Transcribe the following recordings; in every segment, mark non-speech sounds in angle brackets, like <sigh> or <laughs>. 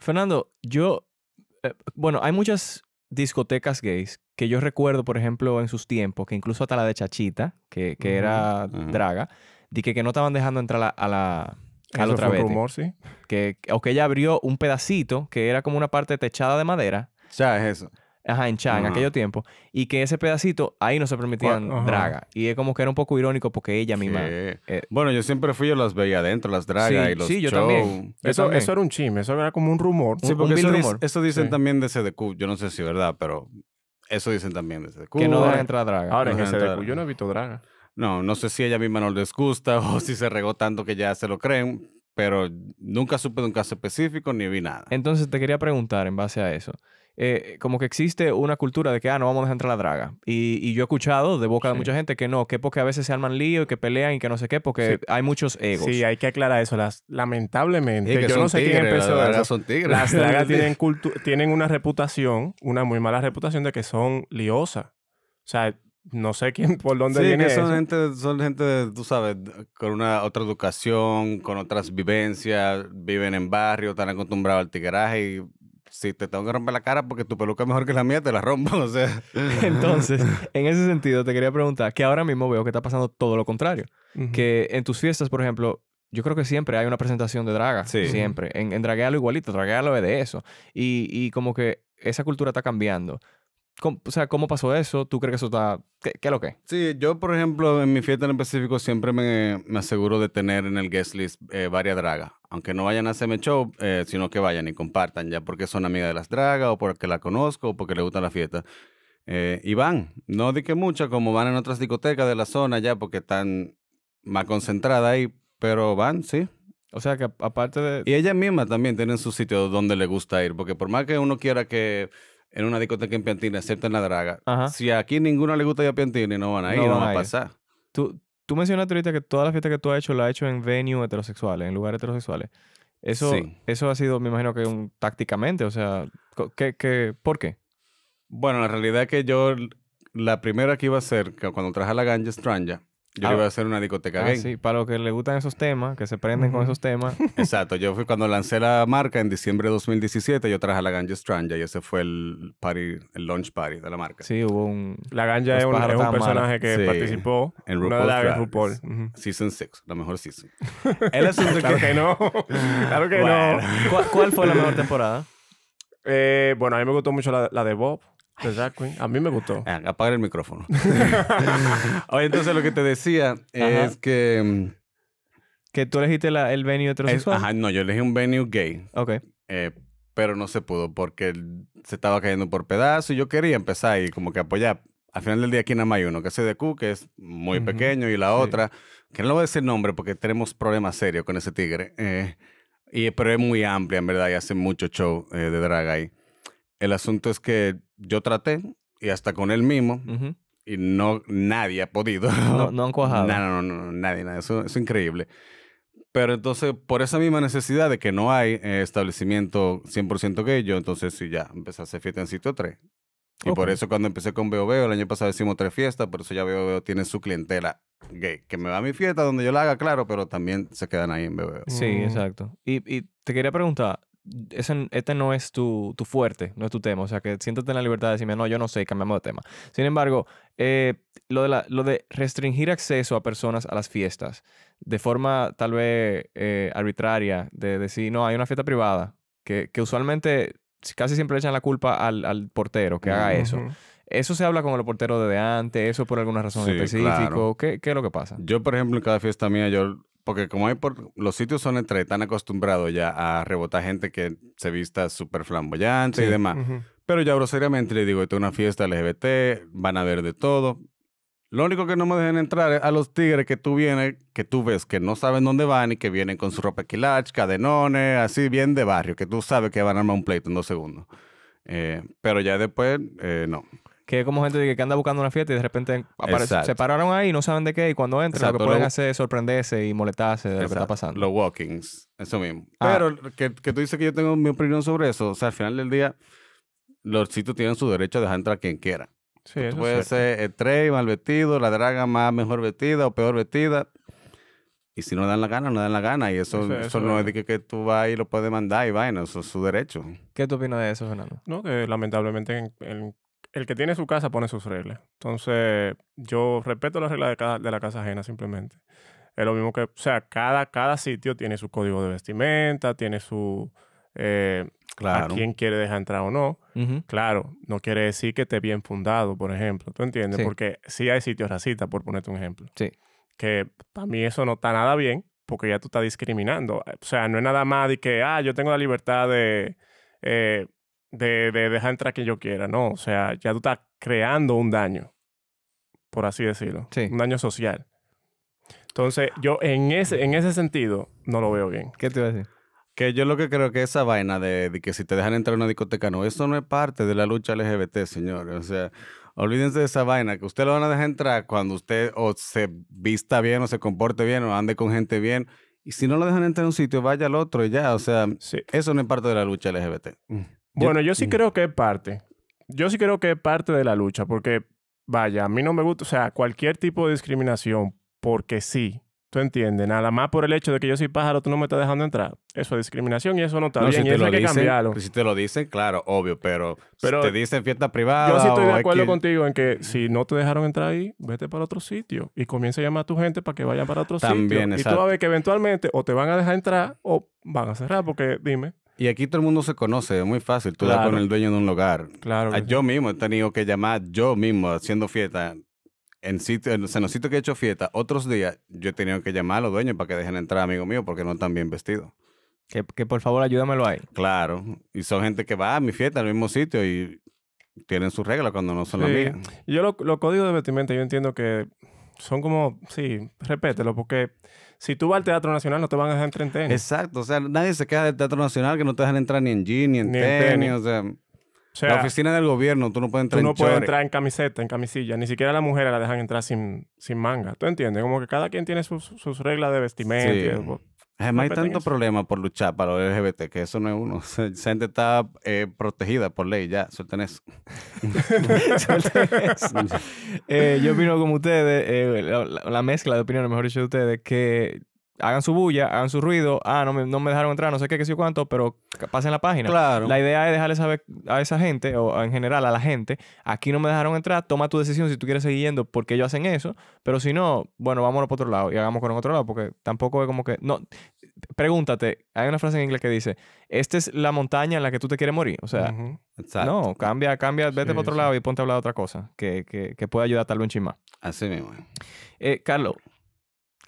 Fernando, yo, eh, bueno, hay muchas discotecas gays que yo recuerdo, por ejemplo, en sus tiempos, que incluso hasta la de Chachita, que, que era draga, de que, que, no estaban dejando entrar a la... A la otra vez, rumor, sí. Que, o que ella abrió un pedacito que era como una parte techada de madera. sea, es eso. Ajá, en Chang, aquello tiempo. Y que ese pedacito, ahí no se permitían draga. Y es como que era un poco irónico porque ella misma... Eh, bueno, yo siempre fui, yo las veía adentro, las dragas y los sí, yo también. Eso, eso era un chisme, eso era como un rumor. Sí, porque eso, dicen también de CDQ. Yo no sé si es verdad, pero eso dicen también de CDQ. que no a entrar draga. Ahora en de yo no he visto draga. No, no sé si ella misma no les gusta <laughs> o si se regó tanto que ya se lo creen, pero nunca supe de un caso específico ni vi nada. Entonces te quería preguntar en base a eso. Eh, como que existe una cultura de que, ah, no vamos a dejar entrar la draga. Y, yo he escuchado de boca de mucha gente que no, que porque a veces se arman líos y que pelean y que no sé qué, porque hay muchos egos. Sí, hay que aclarar eso. Las, lamentablemente, yo no sé quién empezó. Las dragas son tigres. Las dragas <laughs> tienen, una reputación, una muy mala reputación de que son liosas. O sea, no sé quién por dónde vienen viene son gente son gente tú sabes con una otra educación con otras vivencias viven en barrio están acostumbrados al tigreaje y si te tengo que romper la cara porque tu peluca es mejor que la mía, te la rompo, <laughs> o sea. Entonces, <laughs> en ese sentido, te quería preguntar que ahora mismo veo que está pasando todo lo contrario. Que en tus fiestas, por ejemplo, yo creo que siempre hay una presentación de draga. Siempre. En, en Draguealo igualito, Draguealo es de eso. Y, y como que esa cultura está cambiando o sea, ¿cómo pasó eso? ¿Tú crees que eso está...? ¿Qué, es lo que? Sí, yo, por ejemplo, en mi fiesta en específico siempre me, aseguro de tener en el guest list eh, varias dragas. Aunque no vayan a hacerme show, eh, sino que vayan y compartan ya porque son amigas de las dragas o porque la conozco o porque le gusta la fiesta. Eh, y van, no di que muchas, como van en otras discotecas de la zona ya porque están más concentradas ahí, pero van, sí. O sea que aparte de... Y ellas mismas también tienen su sitio donde le gusta ir, porque por más que uno quiera que en una discoteca en Piantini en la draga, si aquí ninguno le gusta ir a Piantini, no van a ir, no, va a pasar. Tú, tú mencionaste ahorita que todas las fiestas que tú has hecho la has hecho en venue heterosexuales, en lugares heterosexuales. Eso, eso ha sido, me imagino que un, tácticamente, o sea, ¿qué, por qué? Bueno, la realidad es que yo, la primera que iba a hacer, cuando traje a la ganja estranja yo iba a ah, hacer una discoteca ah, Sí, para los que les gustan esos temas, que se prenden con esos temas. <laughs> Exacto, yo fui cuando lancé la marca en diciembre de 2017, yo traje a la ganja Strange y ese fue el party, el launch party de la marca. Sí, hubo un... La ganja es, un, personaje que participó en RuPaul. Season 6, la mejor season. Él <laughs> es un... claro que no, <laughs> claro que no. ¿Cuál, fue la mejor temporada? Eh, bueno, a mí me gustó mucho la de Bob. A mí me gustó. <laughs> Ah, apaga el micrófono. <laughs> Oye, entonces lo que te decía es que... Mm, que tú elegiste el venue heterosexual. ajá, no, yo elegí un venue gay. Ok. Eh, pero no se pudo porque se estaba cayendo por pedazos y yo quería empezar y como que apoyar. Al final del día aquí nada más hay uno, que es CDQ, que es muy pequeño, y la otra, que no le voy a decir nombre porque tenemos problemas serios con ese tigre. Eh, y, pero es muy amplia, en verdad, y hace mucho show eh, de drag ahí. El asunto es que yo traté y hasta con él mismo y no nadie ha podido. No, <laughs> no han cuajado. No, no, no, nadie, Eso, es increíble. Pero entonces, por esa misma necesidad de que no hay eh, establecimiento 100% gay, yo entonces sí ya empecé a hacer fiesta en sitio 3. Y por eso cuando empecé con Veo Veo, el año pasado hicimos tres fiestas, por eso ya Veo Veo tiene su clientela gay, que me va a mi fiesta donde yo la haga, claro, pero también se quedan ahí en Veo Sí, mm. exacto. Y, y te quería preguntar, este no es tu, fuerte, no es tu tema. O sea, que siéntate en la libertad de decirme, no, yo no sé, cambiamos de tema. Sin embargo, eh, lo, de lo de restringir acceso a personas a las fiestas de forma tal vez eh, arbitraria, de decir, no, hay una fiesta privada, que, usualmente casi siempre le echan la culpa al, portero que haga eso. Eso se habla con el portero de antes, eso por alguna razón específica. ¿Qué, ¿Qué, es lo que pasa? Yo, por ejemplo, en cada fiesta mía, yo porque como hay por, los sitios son entre tan acostumbrados ya a rebotar gente que se vista súper flamboyante y demás. Pero ya groseramente seriamente le digo, esto es una fiesta LGBT, van a ver de todo. Lo único que no me dejen entrar es a los tigres que tú vienes, que tú ves que no saben dónde van y que vienen con su ropa quilach, cadenones, así bien de barrio, que tú sabes que van a armar un pleito en dos segundos. Eh, pero ya después, eh, no. Que es como gente que anda buscando una fiesta y de repente se pararon ahí y no saben de qué. Y cuando entran, lo que pueden hacer es sorprenderse y molestarse de lo que está pasando. Los walkings, eso mismo. Ah. Pero que, tú dices que yo tengo mi opinión sobre eso. O sea, al final del día, los sitios tienen su derecho a dejar entrar a quien quiera. Puede puedes ser el eh, trey mal vestido, la draga más mejor vestida o peor vestida. Y si no dan la gana, no dan la gana. Y eso, eso, no es de que, tú vas y lo puedes mandar y vaina, eso es su derecho. ¿Qué tú opinas de eso, Fernando? No, que lamentablemente en el que tiene su casa pone sus reglas. Entonces, yo respeto las reglas de, cada, la casa ajena simplemente. Es lo mismo que, o sea, cada, cada sitio tiene su código de vestimenta, tiene su... Eh, claro. A quién quiere dejar entrar o no. Claro, no quiere decir que esté bien fundado, por ejemplo. ¿Tú entiendes? Porque sí hay sitios racistas, por ponerte un ejemplo. Sí. Que para mí eso no está nada bien, porque ya tú estás discriminando. O sea, no es nada más de que, ah, yo tengo la libertad de... Eh, de, dejar entrar quien yo quiera, no. O sea, ya tú estás creando un daño, por así decirlo. Sí. Un daño social. Entonces, yo en ese, en ese sentido no lo veo bien. ¿Qué te iba a decir? Que yo lo que creo que esa vaina de, que si te dejan entrar a una discoteca, no, eso no es parte de la lucha LGBT, señor. O sea, olvídense de esa vaina, que usted lo van a dejar entrar cuando usted o se vista bien o se comporte bien o ande con gente bien. Y si no lo dejan entrar en un sitio, vaya al otro y ya. O sea, eso no es parte de la lucha LGBT. Mm. Bueno, yo, sí creo que es parte. Yo sí creo que es parte de la lucha, porque, vaya, a mí no me gusta, o sea, cualquier tipo de discriminación, porque sí, Tú entiendes, nada más por el hecho de que yo soy pájaro, tú no me estás dejando entrar. Eso es discriminación y eso no está bien. Si y eso hay que cambiarlo. Si te lo dicen, claro, obvio, pero, pero te dicen fiesta privada. Yo sí estoy de acuerdo contigo en que si no te dejaron entrar ahí, vete para otro sitio y comienza a llamar a tu gente para que vayan para otro sitio. Y tú vas a ver que eventualmente o te van a dejar entrar o van a cerrar, porque dime. Y aquí todo el mundo se conoce, es muy fácil. Tú vas con el dueño de un lugar. Claro. yo mismo he tenido que llamar, yo mismo haciendo fiesta. En, sitio, en los sitios que he hecho fiesta, otros días yo he tenido que llamar a los dueños para que dejen entrar a amigos míos porque no están bien vestidos. Que, por favor ayúdamelo ahí. Claro. Y son gente que va a mi fiesta al mismo sitio y tienen sus reglas cuando no son los las mías. Yo los lo códigos de vestimenta, yo entiendo que son como, sí, repételo, porque si tú vas al Teatro Nacional, no te van a dejar entrar tenis. Exacto. O sea, nadie se queda del Teatro Nacional que no te dejan entrar ni en jean, ni en, tenis, O sea, la oficina del gobierno, tú no puedes entrar tú no puedes entrar en camiseta, en camisilla. Ni siquiera a mujer la dejan entrar sin, sin manga. ¿Tú entiendes? Como que cada quien tiene sus, sus reglas de vestimenta. Sí. Además, hay tanto problema por luchar para los LGBT que eso no es uno. La <laughs> gente está eh, protegida por ley, ya, suelten eso. <laughs> <laughs> Eh, yo opino como ustedes, eh, la, la, mezcla de opiniones, mejor dicho, de ustedes, que hagan su bulla, hagan su ruido, ah, no me, no me dejaron entrar, no sé qué, qué sé cuánto, pero pasen la página. Claro. La idea es dejarle saber a esa gente, o en general a la gente, aquí no me dejaron entrar, toma tu decisión si tú quieres seguir yendo porque ellos hacen eso, pero si no, bueno, vámonos para otro lado y hagamos con otro lado, porque tampoco es como que, no, pregúntate, hay una frase en inglés que dice, esta es la montaña en la que tú te quieres morir, o sea, no, cambia, cambia, vete para otro lado y ponte a hablar de otra cosa que, que, que pueda ayudarte a un en Así mismo. Eh, Carlos,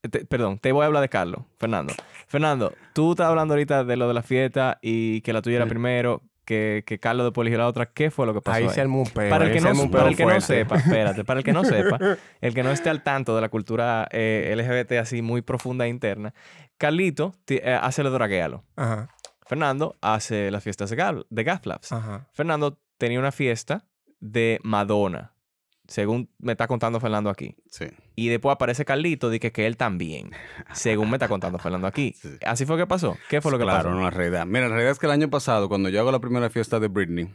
perdón, te voy a hablar de Carlos, Fernando. Fernando, tú estás hablando ahorita de lo de la fiesta y que la tuya era primero, que, Carlos después eligió la otra, ¿qué fue lo que pasó? Ahí, se un Para el que, no, sepa, espérate, para el que no sepa, <laughs> el que no esté al tanto de la cultura eh, LGBT así muy profunda e interna, Carlito eh, hace lo draguealo. Fernando hace las fiestas de, de Fernando tenía una fiesta de Madonna según me está contando Fernando aquí. Sí. Y después aparece Carlito, dice que, él también, según me está contando Fernando aquí. <laughs> Así fue que pasó. ¿Qué fue lo que la pasó? Claro, no, la realidad. Mira, la realidad es que el año pasado, cuando yo hago la primera fiesta de Britney,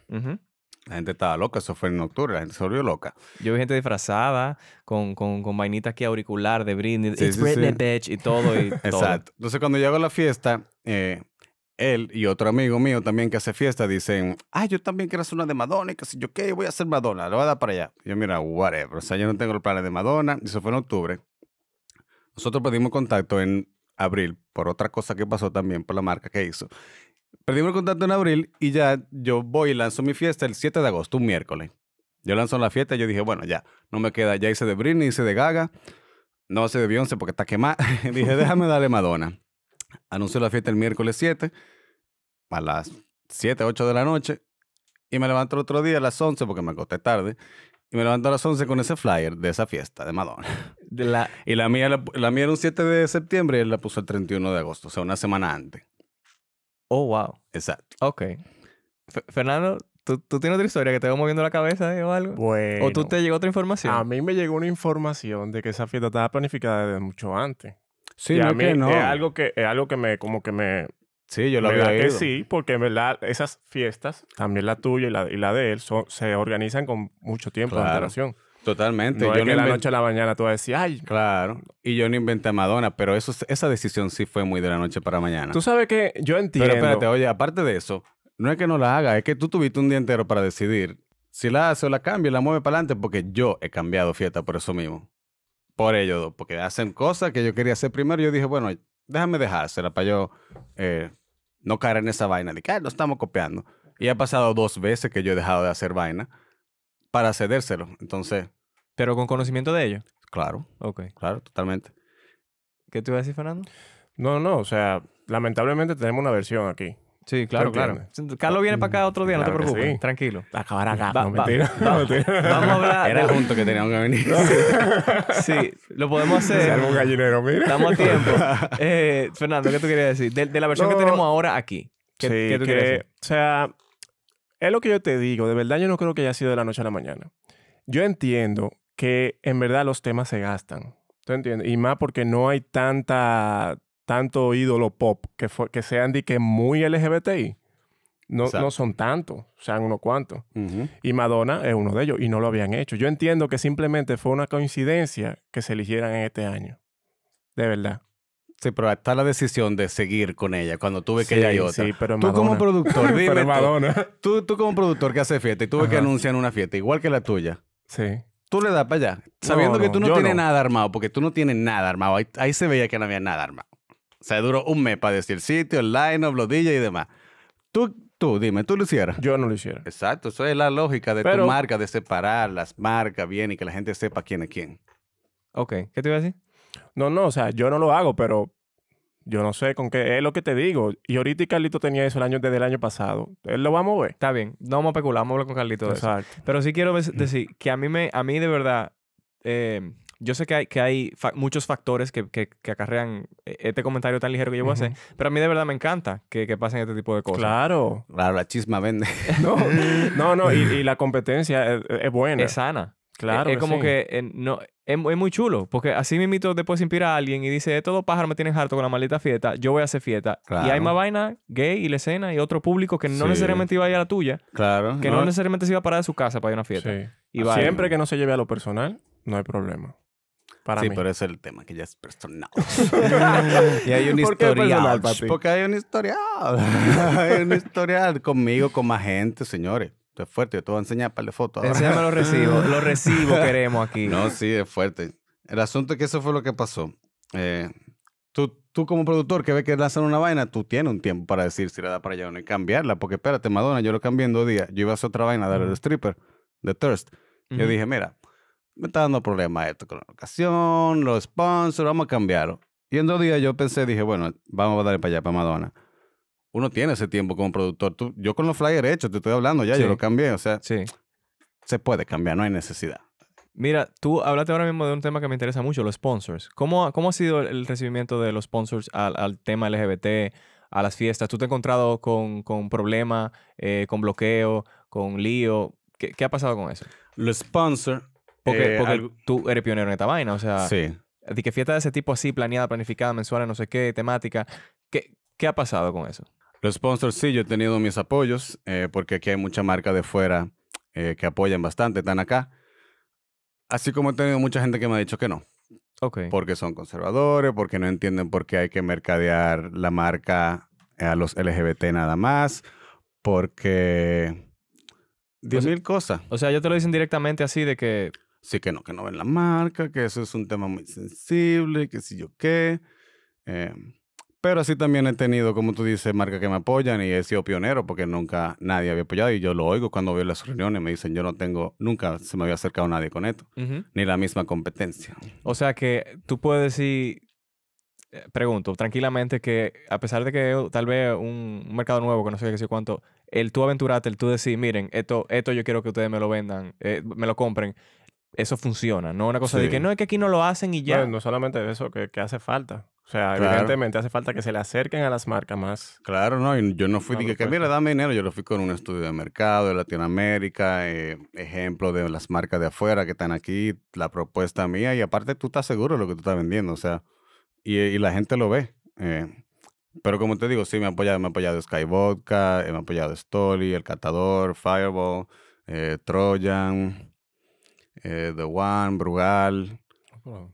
la gente estaba loca, eso fue en octubre, la gente se volvió loca. Yo vi gente disfrazada, con, con, con vainita aquí auricular de Britney, Britney, bitch, y <laughs> todo. Exacto. Entonces, cuando yo hago la fiesta, eh, él y otro amigo mío también que hace fiesta dicen, ah, yo también quiero hacer una de Madonna y que yo qué, voy a hacer Madonna, lo voy a dar para allá. yo, mira, whatever, o sea, yo no tengo el plan de Madonna. Eso fue en octubre. Nosotros perdimos contacto en abril por otra cosa que pasó también por la marca que hizo. Perdimos contacto en abril y ya yo voy y lanzo mi fiesta el 7 de agosto, un miércoles. Yo lanzo la fiesta y yo dije, bueno, ya, no me queda, ya hice de Britney, hice de Gaga, no hice de Beyoncé porque está quemada. <laughs> dije, déjame darle Madonna. Anunció la fiesta el miércoles 7 a las 7, 8 de la noche. Y me levanto el otro día a las 11 porque me acosté tarde. Y me levanto a las 11 con ese flyer de esa fiesta de Madonna. <laughs> Y la mía, la, mía era un 7 de septiembre y él la puso el 31 de agosto, o sea, una semana antes. Oh, wow. Exacto. Ok. Fernando, ¿tú, tienes otra historia que te va moviendo la cabeza o algo? ¿O tú te llegó otra información? A mí me llegó una información de que esa fiesta estaba planificada desde mucho antes. Sí, y a mí no. Es algo que, algo que me, como que me... Sí, yo lo que sí, porque en verdad esas fiestas, también la tuya y la, de él, se organizan con mucho tiempo de antelación. Totalmente. No yo es que la noche a la mañana tú vas a decir, ay. Claro. Y yo no inventé Madonna, pero eso, esa decisión sí fue muy de la noche para mañana. Tú sabes que yo entiendo. Pero espérate, oye, aparte de eso, no es que no la haga, es que tú tuviste un día entero para decidir si la hace o la cambia y la mueve para adelante, porque yo he cambiado fiesta por eso mismo por ello, porque hacen cosas que yo quería hacer primero. Yo dije, bueno, déjame dejársela para yo eh, no caer en esa vaina de que ah, lo estamos copiando. Y ha pasado dos veces que yo he dejado de hacer vaina para cedérselo. Entonces. Pero con conocimiento de ello? Claro. Ok. Claro, totalmente. ¿Qué te iba a decir, Fernando? No, no, o sea, lamentablemente tenemos una versión aquí Sí, claro, claro. Carlos viene para acá otro día, no te preocupes. Tranquilo. Acabará, a acá. no, va, Vamos a hablar. Era el junto que teníamos que venir. <laughs> <laughs> sí, lo podemos hacer. un gallinero, mira. Estamos a tiempo. <laughs> Eh, Fernando, ¿qué tú querías decir? De, la versión que tenemos ahora aquí. sí, ¿qué tú que, decir? O sea, es lo que yo te digo. De verdad, yo no creo que haya sido de la noche a la mañana. Yo entiendo que en verdad los temas se gastan. ¿Tú entiendes? Y más porque no hay tanta tanto ídolo pop que, fue, que sean de que muy LGBTI. No, no son tantos, sean unos cuantos. Y Madonna es uno de ellos y no lo habían hecho. Yo entiendo que simplemente fue una coincidencia que se eligieran en este año. De verdad. Sí, pero está la decisión de seguir con ella cuando tuve que ella y otra. Sí, pero tú como productor, <laughs> dime Tú, tú, como productor que hace fiesta y tuve que anunciar una fiesta igual que la tuya. Sí. Tú le das para allá, sabiendo que tú no tienes nada armado, porque tú no tienes nada armado. ahí se veía que no había nada armado. O sea, duró un mes para decir sitio, online line y demás. Tú, tú, dime, ¿tú lo hicieras? Yo no lo hiciera. Exacto, eso es la lógica de tu marca, de separar las marcas bien y que la gente sepa quién es quién. Ok, ¿qué te iba a decir? No, no, o sea, yo no lo hago, pero yo no sé con qué. Es lo que te digo. Y ahorita Carlito tenía eso año, desde el año pasado. Él lo va a mover. Está bien, no vamos a vamos a hablar con Carlito Exacto. Pero sí quiero decir que a mí, me, a mí de verdad, eh, yo sé que hay, que hay muchos factores que, que, acarrean eh, este comentario tan ligero que yo voy a hacer, pero a mí de verdad me encanta que, que, pasen este tipo de cosas. Claro. Claro, la chisma vende. <laughs> no, no, no y, y, la competencia es, buena. Es sana. Claro. Es, como que eh, no, es, muy chulo, porque así mismo después inspira a alguien y dice, estos dos pájaros me tienen harto con la maldita fiesta, yo voy a hacer fiesta. Y hay más vaina gay y la escena y otro público que no necesariamente iba a ir a la tuya. Claro. Que no, necesariamente se iba a parar de su casa para ir a una fiesta. Sí. Siempre que no se lleve a lo personal, no hay problema sí, pero ese es el tema, que ya es personal. <laughs> y hay un historial. porque hay un historial. <laughs> hay un historial conmigo, con más gente, señores. es fuerte, yo te voy a enseñar para par de fotos. ¿ah? Enséñame los recibo, lo <laughs> recibo, queremos aquí. No, sí, es fuerte. El asunto es que eso fue lo que pasó. Eh, tú, tú como productor que ve que lanzan una vaina, tú tienes un tiempo para decir si la da para allá o no y cambiarla. Porque espérate, Madonna, yo lo cambié en dos días. Yo iba a hacer otra vaina, darle el stripper de Thirst. Yo dije, mira, me está dando problemas esto con la locación, los sponsors, vamos a cambiarlo. Y en dos días yo pensé, dije, bueno, vamos a darle para allá, para Madonna. Uno tiene ese tiempo como productor. Tú, yo con los flyers hechos, te estoy hablando ya, yo lo cambié. O sea, sí. se puede cambiar, no hay necesidad. Mira, tú hablaste ahora mismo de un tema que me interesa mucho, los sponsors. ¿Cómo, cómo ha sido el recibimiento de los sponsors al, tema LGBT, a las fiestas? ¿Tú te has encontrado con, con problemas, eh, con bloqueo, con lío? ¿Qué, ¿Qué ha pasado con eso? Los sponsors porque, eh, tú eres pionero en esta vaina, o sea. Sí. que fiesta de ese tipo así, planeada, planificada, mensual, no sé qué, temática. ¿Qué, qué ha pasado con eso? Los sponsors, sí, yo he tenido mis apoyos, eh, porque aquí hay mucha marca de fuera eh, que apoyan bastante, están acá. Así como he tenido mucha gente que me ha dicho que no. Ok. Porque son conservadores, porque no entienden por qué hay que mercadear la marca a los LGBT nada más, porque... Dios mil cosas. O sea, yo te lo dicen directamente así de que sí que no, que no ven la marca, que eso es un tema muy sensible, que si yo qué. Em, pero así también he tenido, como tú dices, marcas que me apoyan y he sido pionero porque nunca nadie había apoyado y yo lo oigo cuando veo las reuniones, me dicen, yo no tengo, nunca se me había acercado nadie con esto, ni la misma competencia. O sea que tú puedes decir, eh, pregunto tranquilamente que a pesar de que tal vez un, mercado nuevo, que no sé qué sé cuánto, el tú aventurarte, el tú decir, miren, esto, esto yo quiero que ustedes me lo vendan, eh, me lo compren, eso funciona. No una cosa de que no, es que aquí no lo hacen y ya. No, no solamente eso, que, hace falta. O sea, evidentemente hace falta que se le acerquen a las marcas más. Claro, no, yo no fui, dije que mira, dame dinero, yo lo fui con un estudio de mercado de Latinoamérica, eh, ejemplo de las marcas de afuera que están aquí, la propuesta mía, y aparte tú estás seguro de lo que tú estás vendiendo, o sea, y, la gente lo ve. Eh. Pero como te digo, sí, me ha apoyado, me ha apoyado Sky eh, me ha apoyado Story, El Catador, Fireball, Trojan, eh, The One, Brugal. Oh,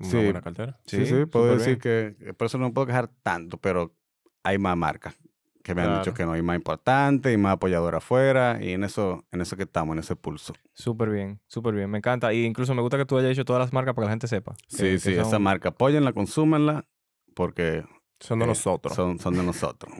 sí. buena cartera. Sí, sí, puedo decir que, eh, por eso no puedo quejar tanto, pero hay más marcas que me han dicho que no hay más importante y más apoyador afuera y en eso en eso que estamos en ese pulso súper bien súper bien me encanta y incluso me gusta que tú hayas hecho todas las marcas para que la gente sepa sí sí esa marca apóyenla consúmenla porque son de eh, nosotros son, son de nosotros <laughs>